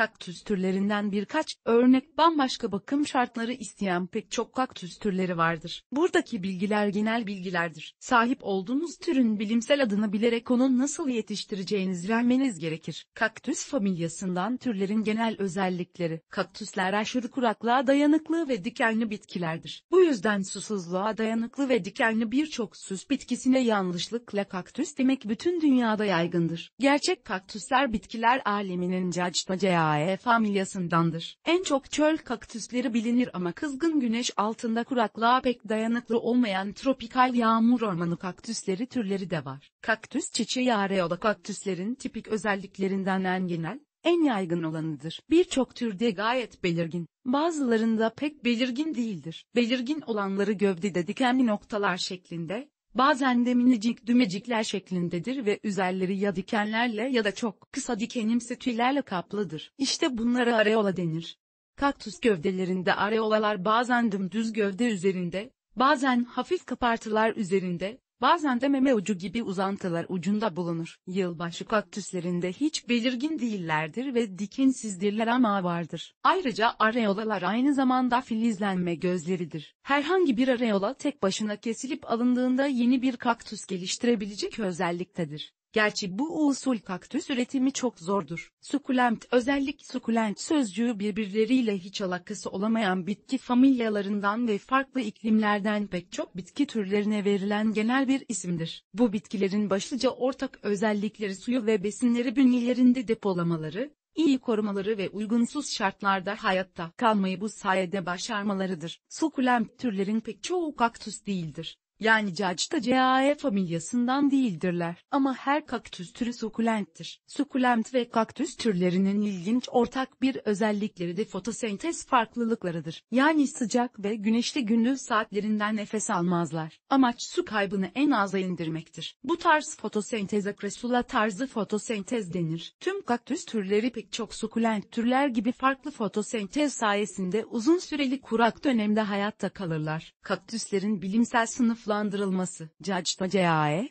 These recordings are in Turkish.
Kaktüs türlerinden birkaç örnek bambaşka bakım şartları isteyen pek çok kaktüs türleri vardır. Buradaki bilgiler genel bilgilerdir. Sahip olduğunuz türün bilimsel adını bilerek onu nasıl yetiştireceğinizi vermeniz gerekir. Kaktüs familyasından türlerin genel özellikleri. Kaktüsler aşırı kuraklığa dayanıklı ve dikenli bitkilerdir. Bu yüzden susuzluğa dayanıklı ve dikenli birçok süs bitkisine yanlışlıkla kaktüs demek bütün dünyada yaygındır. Gerçek kaktüsler bitkiler aleminin cactacaya Acaceae familyasındandır. En çok çöl kaktüsleri bilinir ama kızgın güneş altında kuraklığa pek dayanıklı olmayan tropikal yağmur ormanı kaktüsleri türleri de var. Kaktüs çiçeği areola kaktüslerin tipik özelliklerinden en genel, en yaygın olanıdır. Birçok türde gayet belirgin, bazılarında pek belirgin değildir. Belirgin olanları gövdede dikenli noktalar şeklinde, Bazen de minicik dümecikler şeklindedir ve üzerleri ya dikenlerle ya da çok kısa dikenimsi tüylerle kaplıdır. İşte bunlara areola denir. Kaktüs gövdelerinde areolalar bazen dümdüz gövde üzerinde, bazen hafif kapartılar üzerinde, Bazen de meme ucu gibi uzantılar ucunda bulunur. Yılbaşı kaktüslerinde hiç belirgin değillerdir ve dikinsizdirler ama vardır. Ayrıca areolalar aynı zamanda filizlenme gözleridir. Herhangi bir areola tek başına kesilip alındığında yeni bir kaktüs geliştirebilecek özelliktedir. Gerçi bu usul kaktüs üretimi çok zordur. Sukulent özellik sukulent sözcüğü birbirleriyle hiç alakası olamayan bitki familyalarından ve farklı iklimlerden pek çok bitki türlerine verilen genel bir isimdir. Bu bitkilerin başlıca ortak özellikleri suyu ve besinleri bünyelerinde depolamaları, iyi korumaları ve uygunsuz şartlarda hayatta kalmayı bu sayede başarmalarıdır. Sukulent türlerin pek çoğu kaktüs değildir yani cacta cae familyasından değildirler. Ama her kaktüs türü sukulenttir. Sukulent ve kaktüs türlerinin ilginç ortak bir özellikleri de fotosentez farklılıklarıdır. Yani sıcak ve güneşli gündüz saatlerinden nefes almazlar. Amaç su kaybını en aza indirmektir. Bu tarz fotosentez kresula tarzı fotosentez denir. Tüm kaktüs türleri pek çok sukulent türler gibi farklı fotosentez sayesinde uzun süreli kurak dönemde hayatta kalırlar. Kaktüslerin bilimsel sınıfları sınıflandırılması. Cacta cae,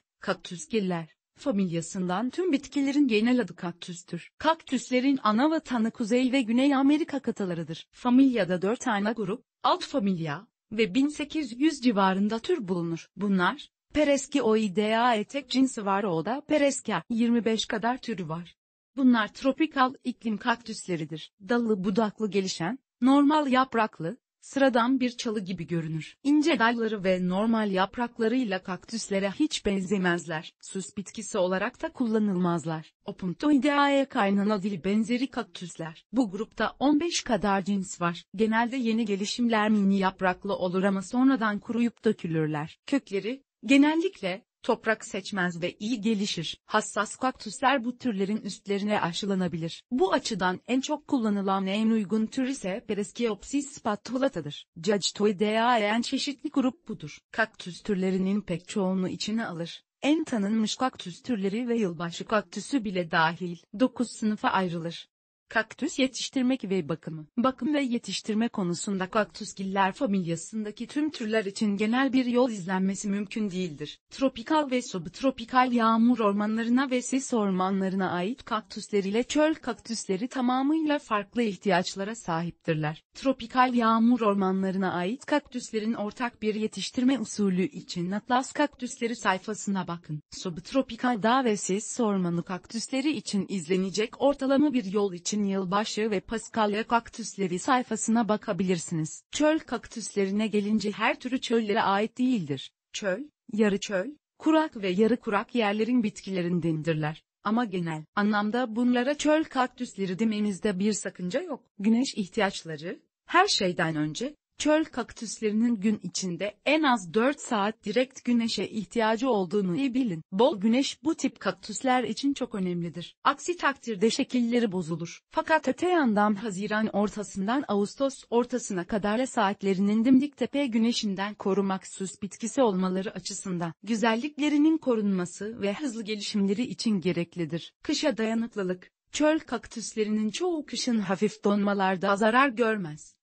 familyasından tüm bitkilerin genel adı kaktüstür. Kaktüslerin ana vatanı Kuzey ve Güney Amerika kıtalarıdır. Familyada 4 ana grup, alt familya ve 1800 civarında tür bulunur. Bunlar, Pereskiyoideae tek cinsi var o da Pereskia 25 kadar türü var. Bunlar tropikal iklim kaktüsleridir. Dallı budaklı gelişen, normal yapraklı, Sıradan bir çalı gibi görünür. İnce dalları ve normal yapraklarıyla kaktüslere hiç benzemezler. Süs bitkisi olarak da kullanılmazlar. Opuntoideae kaynana dil benzeri kaktüsler. Bu grupta 15 kadar cins var. Genelde yeni gelişimler mini yapraklı olur ama sonradan kuruyup dökülürler. Kökleri, genellikle, Toprak seçmez ve iyi gelişir. Hassas kaktüsler bu türlerin üstlerine aşılanabilir. Bu açıdan en çok kullanılan ve en uygun tür ise Pereskiopsis spatulata'dır. Cactoideaen çeşitli grup budur. Kaktüs türlerinin pek çoğunu içine alır. En tanınmış kaktüs türleri ve yılbaşı kaktüsü bile dahil 9 sınıfa ayrılır. Kaktüs yetiştirmek ve bakımı. Bakım ve yetiştirme konusunda kaktüsgiller familyasındaki tüm türler için genel bir yol izlenmesi mümkün değildir. Tropikal ve subtropikal yağmur ormanlarına ve sis ormanlarına ait kaktüsler ile çöl kaktüsleri tamamıyla farklı ihtiyaçlara sahiptirler. Tropikal yağmur ormanlarına ait kaktüslerin ortak bir yetiştirme usulü için Atlas kaktüsleri sayfasına bakın. Subtropikal dağ ve sis ormanı kaktüsleri için izlenecek ortalama bir yol için için yılbaşı ve Paskalya kaktüsleri sayfasına bakabilirsiniz. Çöl kaktüslerine gelince her türü çöllere ait değildir. Çöl, yarı çöl, kurak ve yarı kurak yerlerin bitkilerindendirler. Ama genel anlamda bunlara çöl kaktüsleri demenizde bir sakınca yok. Güneş ihtiyaçları, her şeyden önce, Çöl kaktüslerinin gün içinde en az 4 saat direkt güneşe ihtiyacı olduğunu iyi bilin. Bol güneş bu tip kaktüsler için çok önemlidir. Aksi takdirde şekilleri bozulur. Fakat öte yandan Haziran ortasından Ağustos ortasına kadar saatlerinin dimdik tepe güneşinden korumak süs bitkisi olmaları açısından güzelliklerinin korunması ve hızlı gelişimleri için gereklidir. Kışa dayanıklılık Çöl kaktüslerinin çoğu kışın hafif donmalarda zarar görmez.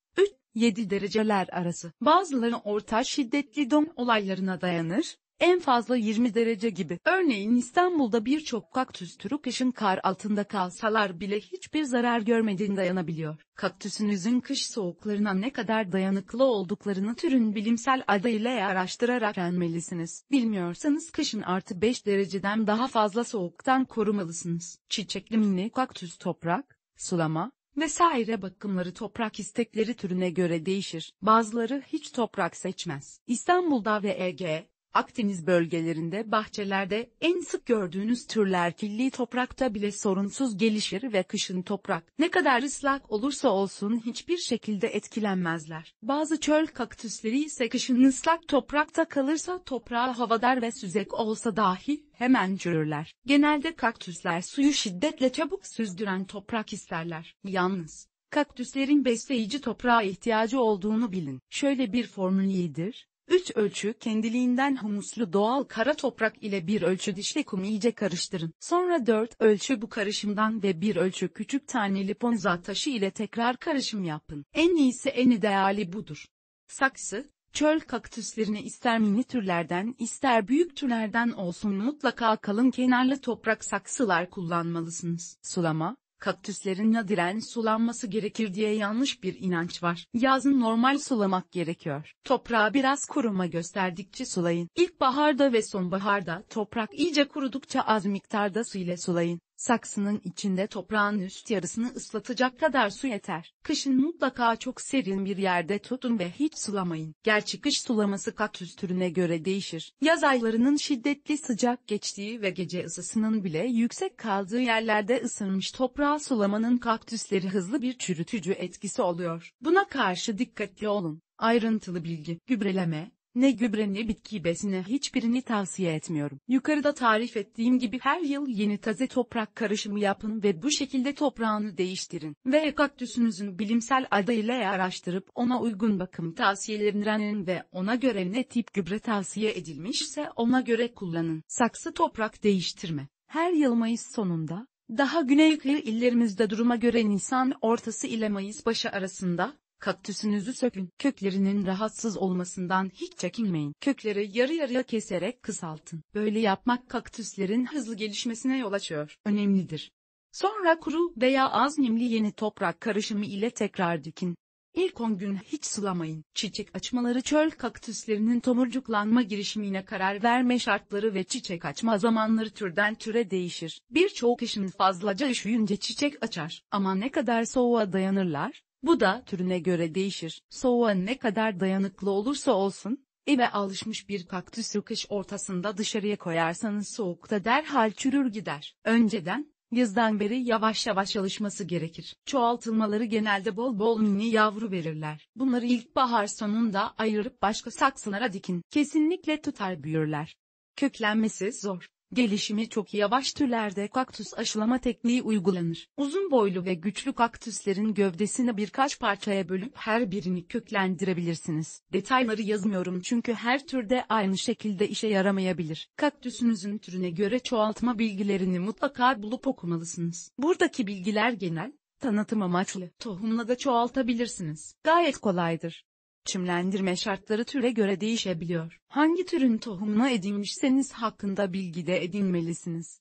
7 dereceler arası. Bazıları orta şiddetli don olaylarına dayanır, en fazla 20 derece gibi. Örneğin İstanbul'da birçok kaktüs türü kışın kar altında kalsalar bile hiçbir zarar görmediğini dayanabiliyor. Kaktüsünüzün kış soğuklarına ne kadar dayanıklı olduklarını türün bilimsel adıyla araştırarak öğrenmelisiniz. Bilmiyorsanız kışın artı 5 dereceden daha fazla soğuktan korumalısınız. Çiçekli mini kaktüs toprak, sulama, vesaire bakımları toprak istekleri türüne göre değişir. Bazıları hiç toprak seçmez. İstanbul'da ve Ege, Akdeniz bölgelerinde bahçelerde en sık gördüğünüz türler kirli toprakta bile sorunsuz gelişir ve kışın toprak ne kadar ıslak olursa olsun hiçbir şekilde etkilenmezler. Bazı çöl kaktüsleri ise kışın ıslak toprakta kalırsa toprağı havadar ve süzek olsa dahi hemen çürürler. Genelde kaktüsler suyu şiddetle çabuk süzdüren toprak isterler. Yalnız kaktüslerin besleyici toprağa ihtiyacı olduğunu bilin. Şöyle bir formül iyidir. Üç ölçü kendiliğinden humuslu doğal kara toprak ile bir ölçü dişli kum iyice karıştırın. Sonra dört ölçü bu karışımdan ve bir ölçü küçük taneli ponza taşı ile tekrar karışım yapın. En iyisi en ideali budur. Saksı, çöl kaktüslerini ister mini türlerden ister büyük türlerden olsun mutlaka kalın kenarlı toprak saksılar kullanmalısınız. Sulama, kaktüslerin nadiren sulanması gerekir diye yanlış bir inanç var. Yazın normal sulamak gerekiyor. Toprağı biraz kuruma gösterdikçe sulayın. İlkbaharda ve sonbaharda toprak iyice kurudukça az miktarda su ile sulayın. Saksının içinde toprağın üst yarısını ıslatacak kadar su yeter. Kışın mutlaka çok serin bir yerde tutun ve hiç sulamayın. Gerçi kış sulaması kaktüs türüne göre değişir. Yaz aylarının şiddetli sıcak geçtiği ve gece ısısının bile yüksek kaldığı yerlerde ısınmış toprağa sulamanın kaktüsleri hızlı bir çürütücü etkisi oluyor. Buna karşı dikkatli olun. Ayrıntılı bilgi, gübreleme, ne gübre ne bitki besine hiçbirini tavsiye etmiyorum. Yukarıda tarif ettiğim gibi her yıl yeni taze toprak karışımı yapın ve bu şekilde toprağını değiştirin. Ve kaktüsünüzün bilimsel adıyla araştırıp ona uygun bakım tavsiyelerini öğrenin ve ona göre ne tip gübre tavsiye edilmişse ona göre kullanın. Saksı toprak değiştirme. Her yıl Mayıs sonunda, daha güney kıyı illerimizde duruma göre Nisan ortası ile Mayıs başı arasında, Kaktüsünüzü sökün. Köklerinin rahatsız olmasından hiç çekinmeyin. Kökleri yarı yarıya keserek kısaltın. Böyle yapmak kaktüslerin hızlı gelişmesine yol açıyor. Önemlidir. Sonra kuru veya az nemli yeni toprak karışımı ile tekrar dikin. İlk 10 gün hiç sulamayın. Çiçek açmaları çöl kaktüslerinin tomurcuklanma girişimine karar verme şartları ve çiçek açma zamanları türden türe değişir. Birçok kişinin fazlaca üşüyünce çiçek açar. Ama ne kadar soğuğa dayanırlar? Bu da türüne göre değişir. Soğuğa ne kadar dayanıklı olursa olsun, eve alışmış bir kaktüsü kış ortasında dışarıya koyarsanız soğukta derhal çürür gider. Önceden, yazdan beri yavaş yavaş alışması gerekir. Çoğaltılmaları genelde bol bol mini yavru verirler. Bunları ilkbahar sonunda ayırıp başka saksılara dikin. Kesinlikle tutar büyürler. Köklenmesi zor. Gelişimi çok yavaş türlerde kaktüs aşılama tekniği uygulanır. Uzun boylu ve güçlü kaktüslerin gövdesini birkaç parçaya bölüp her birini köklendirebilirsiniz. Detayları yazmıyorum çünkü her türde aynı şekilde işe yaramayabilir. Kaktüsünüzün türüne göre çoğaltma bilgilerini mutlaka bulup okumalısınız. Buradaki bilgiler genel, tanıtım amaçlı. Tohumla da çoğaltabilirsiniz. Gayet kolaydır. Çimlendirme şartları türe göre değişebiliyor. Hangi türün tohumuna edinmişseniz hakkında bilgi de edinmelisiniz.